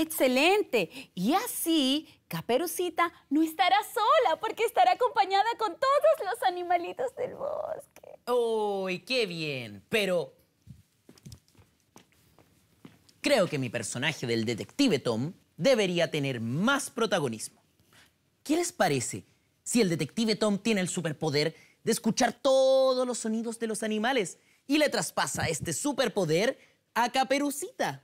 excelente. Y así, Caperucita no estará sola porque estará acompañada con todos los animalitos del bosque. ¡Uy, qué bien! Pero... Creo que mi personaje del detective Tom debería tener más protagonismo. ¿Qué les parece si el detective Tom tiene el superpoder de escuchar todos los sonidos de los animales y le traspasa este superpoder a Caperucita?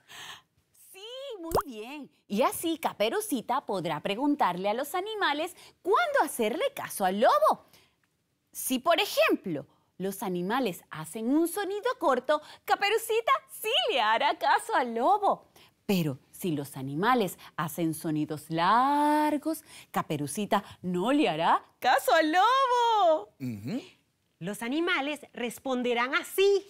muy bien. Y así Caperucita podrá preguntarle a los animales cuándo hacerle caso al lobo. Si, por ejemplo, los animales hacen un sonido corto, Caperucita sí le hará caso al lobo. Pero si los animales hacen sonidos largos, Caperucita no le hará caso al lobo. Los animales responderán así.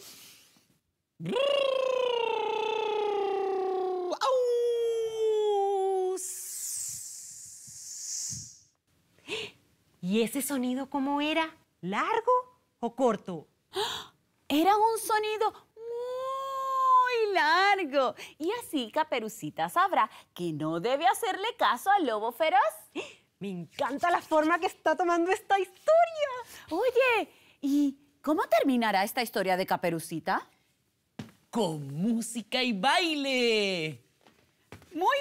¿Y ese sonido cómo era? ¿Largo o corto? Era un sonido muy largo. Y así Caperucita sabrá que no debe hacerle caso al lobo feroz. Me encanta la forma que está tomando esta historia. Oye, ¿y cómo terminará esta historia de Caperucita? Con música y baile. Muy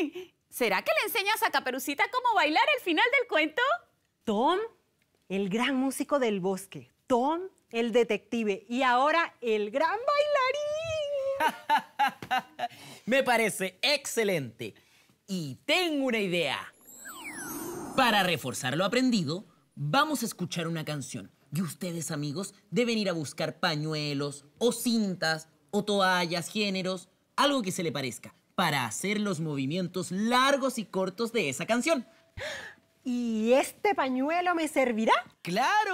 bien. ¿Será que le enseñas a Caperucita cómo bailar el final del cuento? Tom, el gran músico del bosque, Tom, el detective y ahora el gran bailarín. Me parece excelente. Y tengo una idea. Para reforzar lo aprendido, vamos a escuchar una canción. Y ustedes, amigos, deben ir a buscar pañuelos o cintas o toallas, géneros, algo que se le parezca, para hacer los movimientos largos y cortos de esa canción. ¿Y este pañuelo me servirá? Claro.